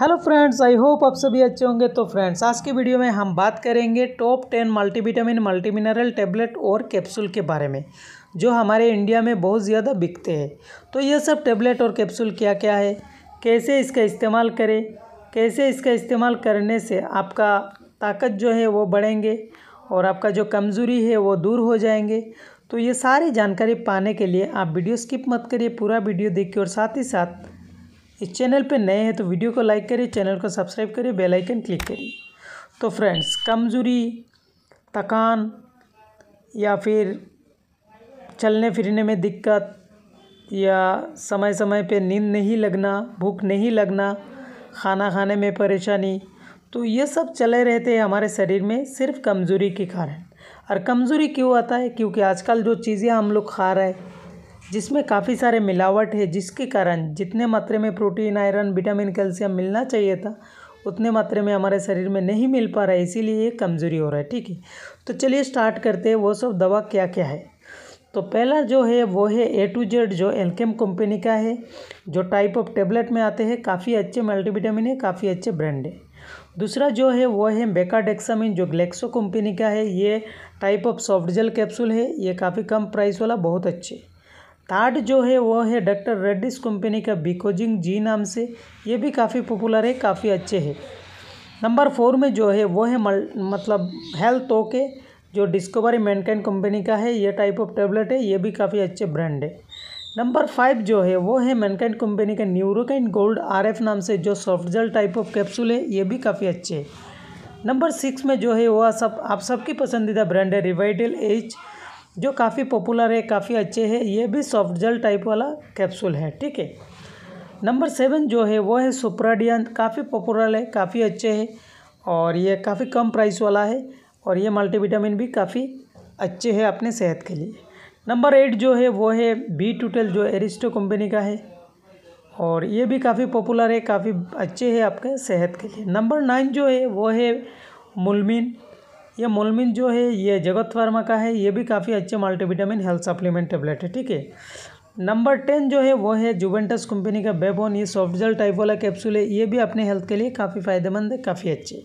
hello friends I hope आप सभी अच्छे होंगे तो फ्रेंड्स आज के वीडियो में हम बात करेंगे top ten multivitamin multimineral tablet और कैप्सूल के बारे में जो हमारे इंडिया में बहुत ज़्यादा बिकते हैं तो ये सब टैबलेट और कैप्सूल क्या क्या है कैसे इसका इस्तेमाल करें कैसे इसका इस्तेमाल करने से आपका ताकत जो है वो बढ़ेंगे और आपका जो कमज़ोरी है वो दूर हो जाएंगे तो ये सारी जानकारी पाने के लिए आप वीडियो स्किप मत करिए पूरा वीडियो देखिए और साथ ही साथ इस चैनल पे नए हैं तो वीडियो को लाइक करिए चैनल को सब्सक्राइब करिए बेल आइकन क्लिक करिए तो फ्रेंड्स कमज़ोरी थकान या फिर चलने फिरने में दिक्कत या समय समय पे नींद नहीं लगना भूख नहीं लगना खाना खाने में परेशानी तो ये सब चले रहते हैं हमारे शरीर में सिर्फ कमज़ोरी के कारण और कमज़ोरी क्यों आता है क्योंकि आजकल जो चीज़ें हम लोग खा रहे हैं जिसमें काफ़ी सारे मिलावट है जिसके कारण जितने मात्रा में प्रोटीन आयरन विटामिन कैल्शियम मिलना चाहिए था उतने मात्रा में हमारे शरीर में नहीं मिल पा रहा है इसीलिए ये कमज़ोरी हो रहा है ठीक है तो चलिए स्टार्ट करते हैं वो सब दवा क्या क्या है तो पहला जो है वो है ए टू जेड जो एल्केम कंपनी का है जो टाइप ऑफ टेबलेट में आते हैं काफ़ी अच्छे मल्टीविटामिन है काफ़ी अच्छे ब्रांड है दूसरा जो है वो है बेकाडेक्सामिन जो ग्लेक्सो कंपनी का है ये type of soft gel capsule है ये काफ़ी कम प्राइस वाला बहुत अच्छे थार्ड जो है वो है डॉक्टर रेड्डिस कंपनी का बिकोजिंग जी नाम से ये भी काफ़ी पॉपुलर है काफ़ी अच्छे है नंबर फोर में जो है वो है मल, मतलब हेल्थ ओके जो डिस्कवरी मैनकाइंड कंपनी का है ये टाइप ऑफ टेबलेट है ये भी काफ़ी अच्छे ब्रांड है नंबर फाइव जो है वो है मैनकाइंड कंपनी का न्यूरोकाइन गोल्ड आरएफ नाम से जो soft gel type of capsule है ये भी काफ़ी अच्छे है नंबर सिक्स में जो है वह सब आप सबकी पसंदीदा ब्रांड है रिवाइडल एच जो काफ़ी पॉपुलर है काफ़ी अच्छे हैं ये भी सॉफ्ट जेल टाइप वाला कैप्सूल है ठीक है नंबर सेवन जो है वो है सुप्राडियन काफ़ी पॉपुलर है काफ़ी अच्छे है और ये काफ़ी कम प्राइस वाला है और ये मल्टीविटामिन भी काफ़ी अच्छे है अपने सेहत के लिए नंबर एट जो है वो है बी टूटल जो एरिस्टो कंपनी का है और ये भी काफ़ी पॉपुलर है काफ़ी अच्छे है आपके सेहत के लिए नंबर नाइन जो है वो है मुलमिन ये मोलमिन जो है ये जगत फार्मा का है ये भी काफ़ी अच्छे मल्टीविटामिन हेल्थ सप्लीमेंट टेबलेट है ठीक है नंबर टेन जो है वो है जुबेंटस कंपनी का बेबोन ये सॉफ्ट जेल टाइप वाला कैप्सूल है ये भी अपने हेल्थ के लिए काफ़ी फायदेमंद है काफ़ी अच्छे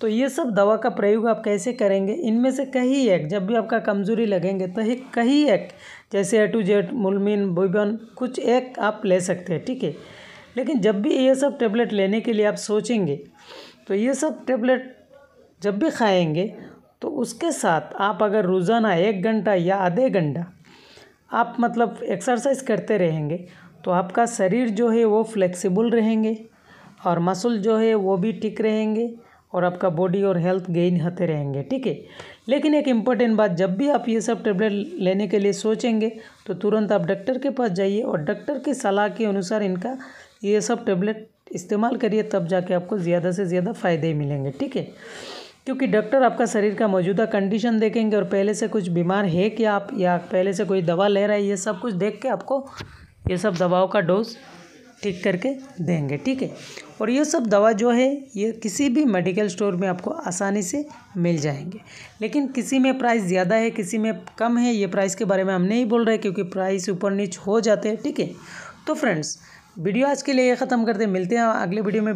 तो ये सब दवा का प्रयोग आप कैसे करेंगे इनमें से कहीं एक जब भी आपका कमजोरी लगेंगे तो ही कहीं एक जैसे ए टू जेड मुलमिन बुबन कुछ एक आप ले सकते हैं ठीक है लेकिन जब भी ये सब टेबलेट लेने के लिए आप सोचेंगे तो ये सब टेबलेट जब भी खाएंगे तो उसके साथ आप अगर रोज़ाना एक घंटा या आधे घंटा आप मतलब एक्सरसाइज करते रहेंगे तो आपका शरीर जो है वो फ्लेक्सिबल रहेंगे और मसल जो है वो भी ठीक रहेंगे और आपका बॉडी और हेल्थ गेन होते रहेंगे ठीक है लेकिन एक इम्पॉर्टेंट बात जब भी आप ये सब टेबलेट लेने के लिए सोचेंगे तो तुरंत आप डॉक्टर के पास जाइए और डॉक्टर की सलाह के अनुसार इनका ये सब टेबलेट इस्तेमाल करिए तब जाके आपको ज़्यादा से ज़्यादा फ़ायदे मिलेंगे ठीक है क्योंकि डॉक्टर आपका शरीर का मौजूदा कंडीशन देखेंगे और पहले से कुछ बीमार है कि आप या पहले से कोई दवा ले रहा है ये सब कुछ देख के आपको ये सब दवाओं का डोज ठीक करके देंगे ठीक है और ये सब दवा जो है ये किसी भी मेडिकल स्टोर में आपको आसानी से मिल जाएंगे लेकिन किसी में प्राइस ज़्यादा है किसी में कम है ये प्राइस के बारे में हम नहीं बोल रहे क्योंकि प्राइस ऊपर नीच हो जाते हैं ठीक है तो फ्रेंड्स वीडियो आज के लिए ये ख़त्म करते मिलते हैं अगले वीडियो में